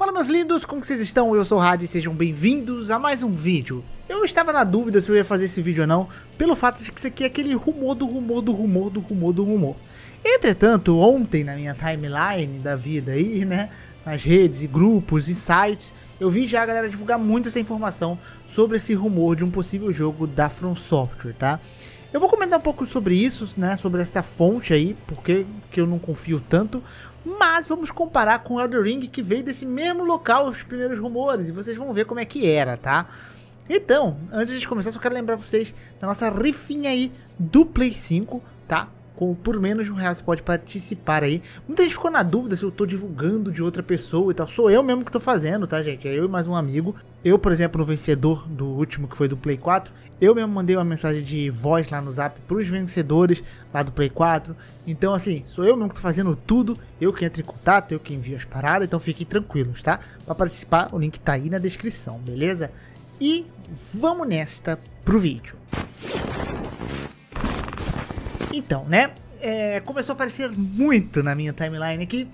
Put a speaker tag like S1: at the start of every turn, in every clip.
S1: Fala meus lindos, como vocês estão? Eu sou o Hadi e sejam bem-vindos a mais um vídeo. Eu estava na dúvida se eu ia fazer esse vídeo ou não, pelo fato de que isso aqui é aquele rumor do rumor do rumor do rumor do rumor. Entretanto, ontem na minha timeline da vida aí, né, nas redes e grupos e sites, eu vi já a galera divulgar muito essa informação sobre esse rumor de um possível jogo da From Software, tá? Eu vou comentar um pouco sobre isso, né, sobre esta fonte aí, porque que eu não confio tanto, mas vamos comparar com Elder Ring, que veio desse mesmo local os primeiros rumores, e vocês vão ver como é que era, tá? Então, antes de começar, só quero lembrar vocês da nossa rifinha aí do Play 5, tá? com por menos de um real você pode participar aí. Muita gente ficou na dúvida se eu tô divulgando de outra pessoa e tal. Sou eu mesmo que tô fazendo, tá, gente? É eu e mais um amigo. Eu, por exemplo, no vencedor do último que foi do Play 4, eu mesmo mandei uma mensagem de voz lá no Zap pros vencedores lá do Play 4. Então, assim, sou eu mesmo que tô fazendo tudo, eu que entro em contato, eu que envio as paradas, então fiquem tranquilos, tá? Para participar, o link tá aí na descrição, beleza? E vamos nesta pro vídeo. Então, né? É, começou a aparecer muito na minha timeline aqui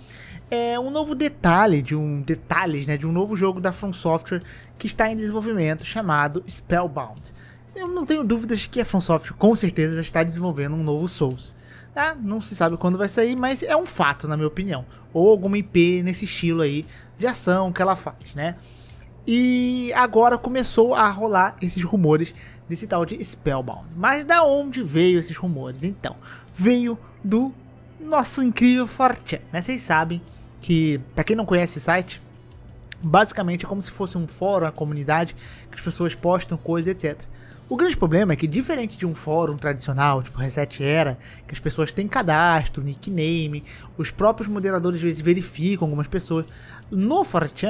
S1: é um novo detalhe de um detalhes, né, de um novo jogo da From Software que está em desenvolvimento chamado Spellbound. Eu não tenho dúvidas que a From Software com certeza já está desenvolvendo um novo Souls. Tá? Não se sabe quando vai sair, mas é um fato na minha opinião, ou alguma IP nesse estilo aí de ação que ela faz, né? E agora começou a rolar esses rumores desse tal de Spellbound. Mas da onde veio esses rumores? Então, veio do nosso incrível Forte. Né? Vocês sabem que, para quem não conhece o site, basicamente é como se fosse um fórum, uma comunidade, que as pessoas postam coisas, etc. O grande problema é que, diferente de um fórum tradicional, tipo Reset Era, que as pessoas têm cadastro, nickname, os próprios moderadores às vezes verificam algumas pessoas, no 4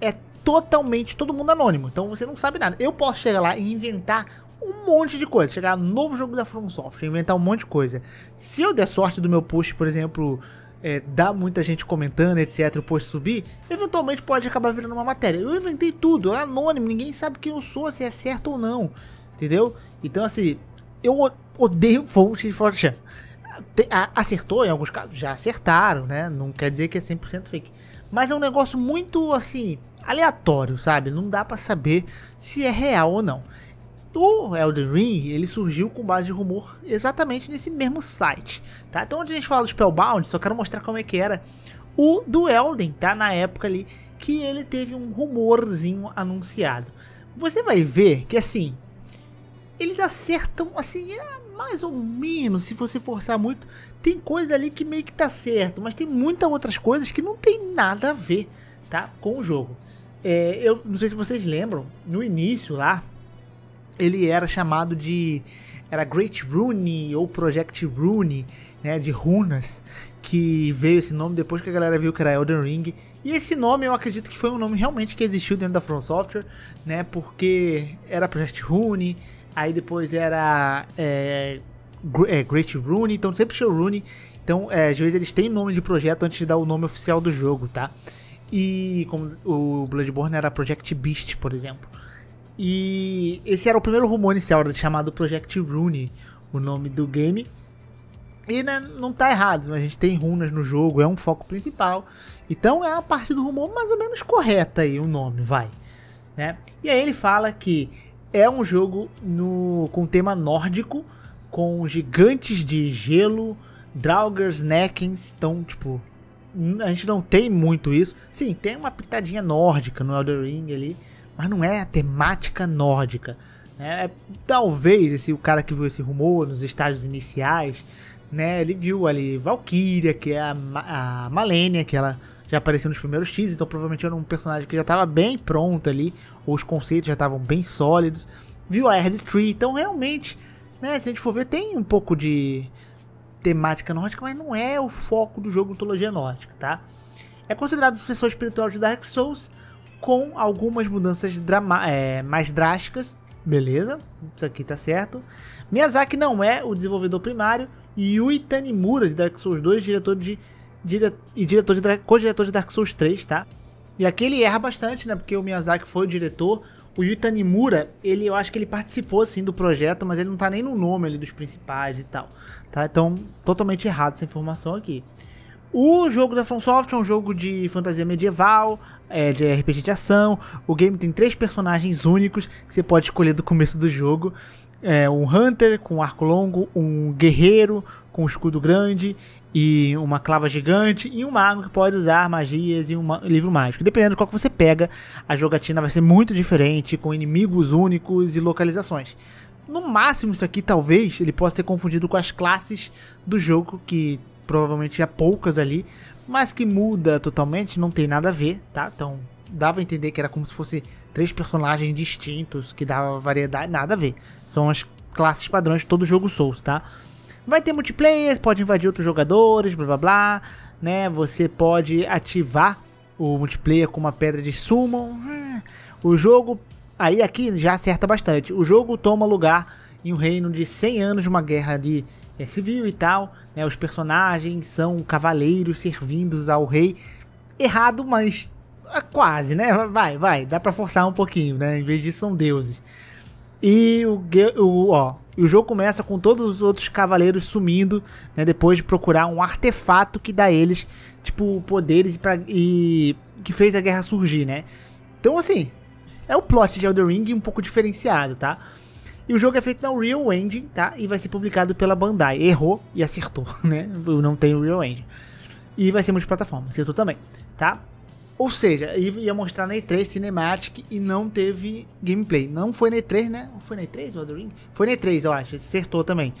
S1: é totalmente todo mundo anônimo. Então você não sabe nada. Eu posso chegar lá e inventar um monte de coisa. Chegar no novo jogo da From Software, inventar um monte de coisa. Se eu der sorte do meu post, por exemplo, é, dar muita gente comentando, etc, o post subir, eventualmente pode acabar virando uma matéria. Eu inventei tudo, é anônimo, ninguém sabe quem eu sou, se é certo ou não. Entendeu? Então, assim, eu odeio fonte de Photoshop. Acertou em alguns casos, já acertaram, né? Não quer dizer que é 100% fake. Mas é um negócio muito, assim, aleatório, sabe? Não dá para saber se é real ou não. O Elden Ring, ele surgiu com base de rumor exatamente nesse mesmo site, tá? Então, onde a gente fala do Spellbound, só quero mostrar como é que era o do Elden, tá? Na época ali que ele teve um rumorzinho anunciado. Você vai ver que assim, eles acertam assim, é mais ou menos, se você forçar muito, tem coisa ali que meio que tá certo, mas tem muitas outras coisas que não tem nada a ver, tá? Com o jogo. É, eu não sei se vocês lembram, no início lá, ele era chamado de. Era Great Rune ou Project Rune, né? De runas, que veio esse nome depois que a galera viu que era Elden Ring. E esse nome eu acredito que foi um nome realmente que existiu dentro da From Software, né? Porque era Project Rune, aí depois era. É, é Great Rune, então sempre tinha Rune. Então, é, às vezes eles têm nome de projeto antes de dar o nome oficial do jogo, tá? E como o Bloodborne era Project Beast, por exemplo. E esse era o primeiro rumor inicial, era chamado Project Rune, o nome do game. E né, não tá errado, a gente tem runas no jogo, é um foco principal. Então é a parte do rumor mais ou menos correta aí, o nome, vai. Né? E aí ele fala que é um jogo no, com tema nórdico, com gigantes de gelo, draugrs, neckens, então, tipo, a gente não tem muito isso. Sim, tem uma pitadinha nórdica no Elder Ring ali, mas não é a temática nórdica. Né? É, talvez esse, o cara que viu esse rumor nos estágios iniciais, né? Ele viu ali Valkyria, que é a, a Malenia, que ela já apareceu nos primeiros X, então provavelmente era um personagem que já estava bem pronto ali, ou os conceitos já estavam bem sólidos. Viu a Herd Tree, então realmente, né, se a gente for ver, tem um pouco de temática nórdica, mas não é o foco do jogo ontologia Nórdica, tá? É considerado o sucessor espiritual de Dark Souls, com algumas mudanças é, mais drásticas, beleza, isso aqui tá certo. Miyazaki não é o desenvolvedor primário, e Yui Tanimura, de Dark Souls 2, diretor de, dire, e diretor de, co-diretor de Dark Souls 3, tá? E aqui ele erra bastante, né, porque o Miyazaki foi o diretor, o Yuta Nimura, ele, eu acho que ele participou sim do projeto, mas ele não tá nem no nome ali dos principais e tal. Tá? Então, totalmente errado essa informação aqui. O jogo da FromSoft é um jogo de fantasia medieval, é, de RPG de ação. O game tem três personagens únicos que você pode escolher do começo do jogo é, um hunter com arco longo, um guerreiro com escudo grande e uma clava gigante e um mago que pode usar magias e um livro mágico. Dependendo de qual que você pega, a jogatina vai ser muito diferente, com inimigos únicos e localizações. No máximo, isso aqui talvez ele possa ter confundido com as classes do jogo, que provavelmente há poucas ali, mas que muda totalmente, não tem nada a ver, tá? Então dava a entender que era como se fosse três personagens distintos que dava variedade, nada a ver. São as classes padrões de todo jogo Souls, tá? Vai ter multiplayer, pode invadir outros jogadores, blá blá blá, né? Você pode ativar o multiplayer com uma pedra de summon. O jogo aí aqui já acerta bastante. O jogo toma lugar em um reino de 100 anos de uma guerra de é, civil e tal, né? Os personagens são cavaleiros servindo ao rei. Errado, mas ah, quase, né? Vai, vai, dá pra forçar um pouquinho, né? Em vez disso, são deuses. E o, o, ó, o jogo começa com todos os outros cavaleiros sumindo, né? Depois de procurar um artefato que dá a eles, tipo, poderes para e que fez a guerra surgir, né? Então, assim, é o plot de Elden Ring um pouco diferenciado, tá? E o jogo é feito na Real Engine, tá? E vai ser publicado pela Bandai. Errou e acertou, né? Eu não tenho Real Engine. E vai ser multiplataforma, acertou também, tá? Ou seja, ia mostrar na E3 Cinematic e não teve gameplay. Não foi na E3, né? Foi na E3 o Elden Foi na E3, eu acho. Acertou também.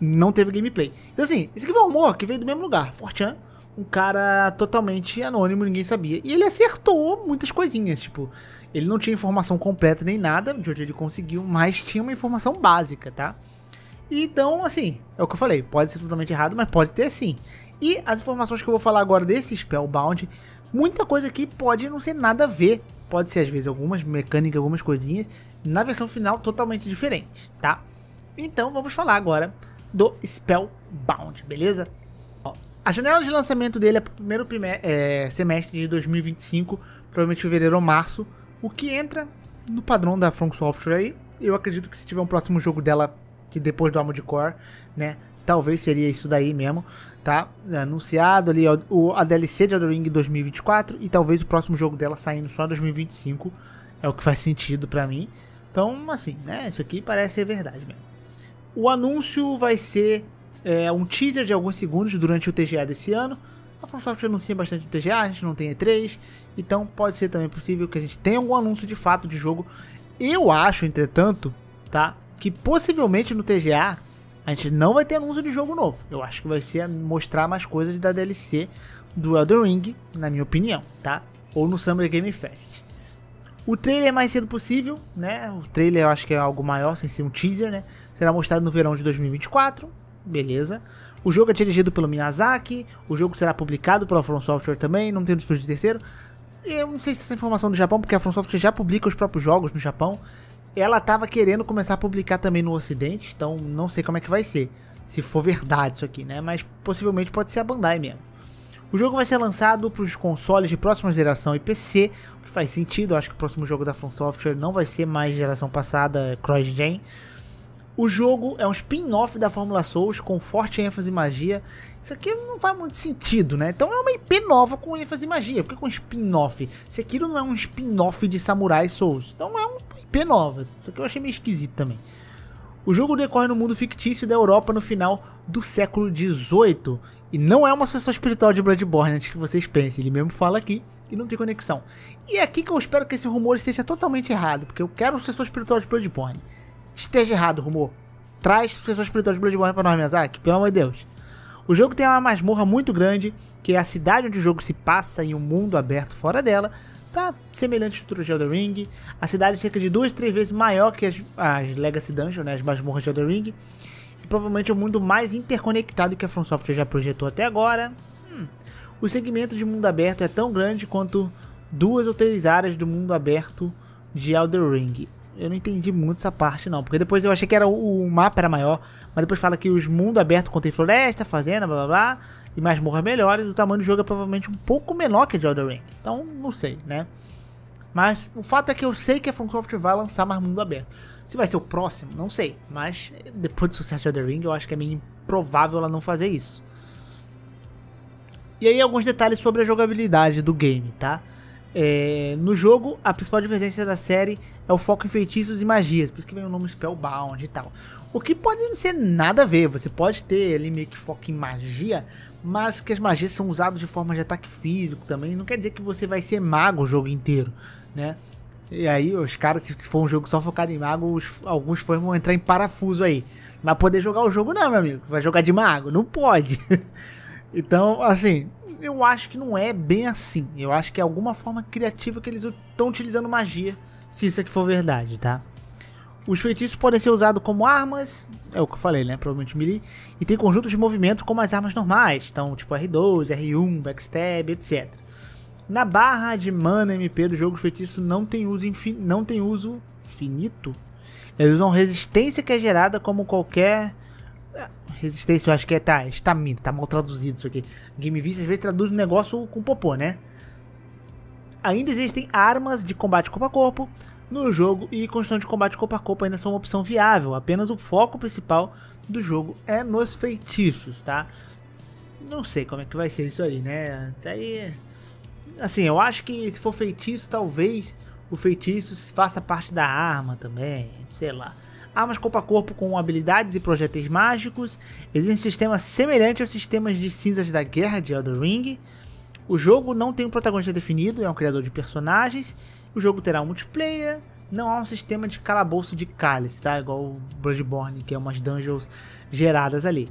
S1: Não teve gameplay. Então, assim, esse aqui foi um humor que veio do mesmo lugar. Fortran, um cara totalmente anônimo, ninguém sabia. E ele acertou muitas coisinhas. Tipo, ele não tinha informação completa nem nada de onde ele conseguiu, mas tinha uma informação básica, tá? Então, assim, é o que eu falei. Pode ser totalmente errado, mas pode ter sim. E as informações que eu vou falar agora desse Spellbound, muita coisa aqui pode não ser nada a ver. Pode ser, às vezes, algumas mecânicas, algumas coisinhas, na versão final totalmente diferente, tá? Então vamos falar agora do Spellbound, beleza? Ó, a janela de lançamento dele é pro primeiro é, semestre de 2025, provavelmente fevereiro ou março, o que entra no padrão da From Software aí. Eu acredito que se tiver um próximo jogo dela, que depois do Armored Core, né, talvez seria isso daí mesmo, tá? É, anunciado ali o, a DLC de Elden Ring 2024 e talvez o próximo jogo dela saindo só em 2025, é o que faz sentido para mim. Então, assim, né, isso aqui parece ser verdade mesmo. O anúncio vai ser é, um teaser de alguns segundos durante o TGA desse ano. A FromSoft anuncia bastante o TGA, a gente não tem E3, então pode ser também possível que a gente tenha algum anúncio de fato de jogo. Eu acho, entretanto, tá, que possivelmente no TGA a gente não vai ter anúncio de jogo novo. Eu acho que vai ser mostrar mais coisas da DLC do Elden Ring, na minha opinião, tá? Ou no Summer Game Fest. O trailer é mais cedo possível, né? O trailer eu acho que é algo maior, sem ser um teaser, né? Será mostrado no verão de 2024, beleza. O jogo é dirigido pelo Miyazaki, o jogo será publicado pela From Software também, não tem um estúdio terceiro. Eu não sei se essa informação é do Japão, porque a From Software já publica os próprios jogos no Japão. Ela estava querendo começar a publicar também no Ocidente, então não sei como é que vai ser. Se for verdade isso aqui, né? Mas possivelmente pode ser a Bandai mesmo. O jogo vai ser lançado para os consoles de próxima geração e PC, o que faz sentido. Acho que o próximo jogo da From Software não vai ser mais geração passada, cross-gen. O jogo é um spin-off da Fórmula Souls, com forte ênfase em magia isso aqui não faz muito sentido, né? Então é uma IP nova com ênfase em magia. Por que com é é um spin-off? isso aqui não é um spin-off de Samurai Souls. Então é uma IP nova. Isso aqui eu achei meio esquisito também. O jogo decorre no mundo fictício da Europa no final do século XVIII. E não é uma sucessão espiritual de Bloodborne, antes que vocês pensem. Ele mesmo fala aqui e não tem conexão. E é aqui que eu espero que esse rumor esteja totalmente errado, porque eu quero sucessão espiritual de Bloodborne. Esteja errado, rumor. Traz sucessão espiritual de Bloodborne pra nós, Miyazaki, pelo amor de Deus. O jogo tem uma masmorra muito grande, que é a cidade onde o jogo se passa e um mundo aberto fora dela. Tá semelhante à estrutura de Elden Ring. A cidade é cerca de duas, três vezes maior que as, as Legacy Dungeons, né, as masmorras de Elden Ring. E provavelmente é o mundo mais interconectado que a From Software já projetou até agora. Hum. O segmento de mundo aberto é tão grande quanto duas ou três áreas do mundo aberto de Elden Ring. Eu não entendi muito essa parte, não. Porque depois eu achei que era o, o mapa era maior. Mas depois fala que os mundos abertos contém floresta, fazenda, blá blá blá. E melhor melhores. O tamanho do jogo é provavelmente um pouco menor que de Elden Ring. Então, não sei, né? Mas o fato é que eu sei que a From Software vai lançar mais mundo aberto. Se vai ser o próximo, não sei. Mas eh, depois do sucesso de Elden Ring, eu acho que é meio improvável ela não fazer isso. E aí alguns detalhes sobre a jogabilidade do game, tá? É, no jogo, a principal divergência da série é o foco em feitiços e magias, por isso que vem o nome Spellbound e tal. O que pode não ser nada a ver, você pode ter ali meio que foco em magia, mas que as magias são usadas de forma de ataque físico também, não quer dizer que você vai ser mago o jogo inteiro, né? E aí, os caras, se for um jogo só focado em mago, os, alguns fãs vão entrar em parafuso aí. Mas poder jogar o jogo não, meu amigo. Vai jogar de mago? Não pode. então, assim, eu acho que não é bem assim. Eu acho que é alguma forma criativa que eles estão utilizando magia, se isso aqui for verdade, tá? Os feitiços podem ser usados como armas, é o que eu falei, né? Provavelmente melee. E tem conjuntos de movimentos como as armas normais, então tipo R2, R1, backstab, etc. Na barra de mana MP do jogo, os feitiços não tem uso, infin... não tem uso finito. Eles usam resistência que é gerada como qualquer Resistência, eu acho que é, tá, estamina, tá mal traduzido isso aqui. Game Vista às vezes traduz o um negócio com popô, né? Ainda existem armas de combate corpo a corpo no jogo e construção de combate corpo a corpo ainda são uma opção viável. Apenas o foco principal do jogo é nos feitiços, tá? Não sei como é que vai ser isso aí, né? aí, assim, eu acho que se for feitiço, talvez o feitiço faça parte da arma também, sei lá armas corpo a corpo com habilidades e projéteis mágicos. Existe um sistema semelhante aos sistemas de cinzas da guerra de Elden Ring. O jogo não tem um protagonista definido, é um criador de personagens. O jogo terá um multiplayer. Não há um sistema de calabouço de cálice, tá? Igual o Bloodborne, que é umas dungeons geradas ali.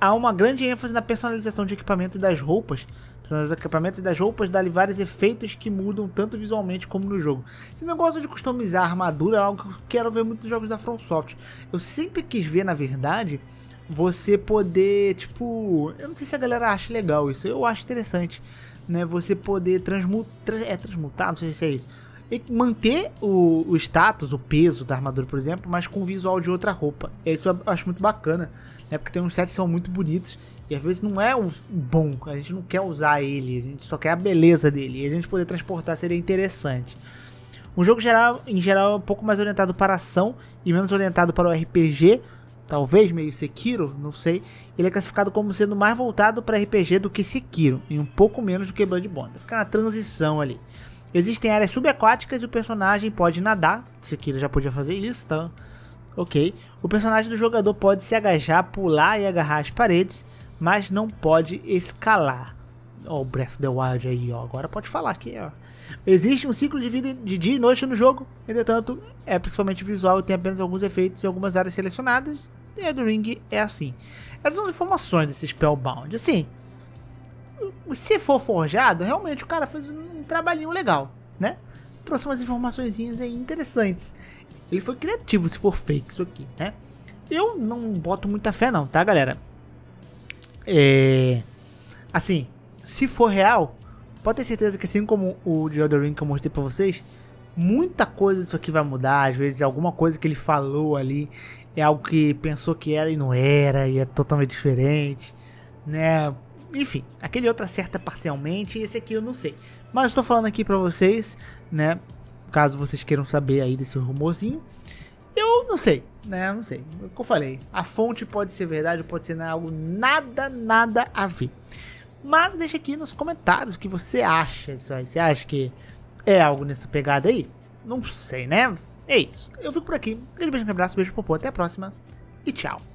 S1: Há uma grande ênfase na personalização de equipamento das roupas, os acampamentos e das roupas dão vários efeitos que mudam tanto visualmente como no jogo. Se não gosta de customizar a armadura, é algo que eu quero ver muito nos jogos da FromSoft. Eu sempre quis ver, na verdade, você poder, tipo... Eu não sei se a galera acha legal isso, eu acho interessante. Né, você poder transmutar, é transmutar, não sei se é isso manter o, o status, o peso da armadura, por exemplo, mas com o visual de outra roupa. É, isso eu acho muito bacana, né? Porque tem uns sets que são muito bonitos e às vezes não é o bom, a gente não quer usar ele, a gente só quer a beleza dele. E a gente poder transportar seria interessante. Um jogo geral, em geral é um pouco mais orientado para a ação e menos orientado para o RPG, talvez meio Sekiro, não sei. Ele é classificado como sendo mais voltado para RPG do que Sekiro e um pouco menos do que Bloodborne. Fica na transição ali. Existem áreas subaquáticas e o personagem pode nadar. Sekiro já podia fazer isso, tá? Ok. O personagem do jogador pode se agajar, pular e agarrar as paredes, mas não pode escalar. Ó, oh, Breath of the Wild aí, ó. Agora pode falar aqui, ó. Existe um ciclo de vida de dia e noite no jogo, entretanto, é principalmente visual e tem apenas alguns efeitos em algumas áreas selecionadas. E do Ring é assim. Essas são as informações desse Spellbound. Assim, se for forjado, realmente o cara fez um um trabalhinho legal, né? Trouxe umas informações aí interessantes. Ele foi criativo se for fake isso aqui, né? Eu não boto muita fé não, tá, galera? É... Assim, se for real, pode ter certeza que assim como o de Elder Ring que eu mostrei pra vocês, muita coisa disso aqui vai mudar. Às vezes alguma coisa que ele falou ali é algo que pensou que era e não era, e é totalmente diferente, né? Enfim, aquele outro acerta parcialmente e esse aqui eu não sei. Mas estou falando aqui para vocês, né? Caso vocês queiram saber aí desse rumorzinho. Eu não sei, né? Não sei. Como é eu falei, a fonte pode ser verdade, pode ser algo nada, nada a ver. Mas deixa aqui nos comentários o que você acha disso aí. Você acha que é algo nessa pegada aí? Não sei, né? É isso. Eu fico por aqui. Um grande beijo, um abraço, beijo, popô. Até a próxima e tchau.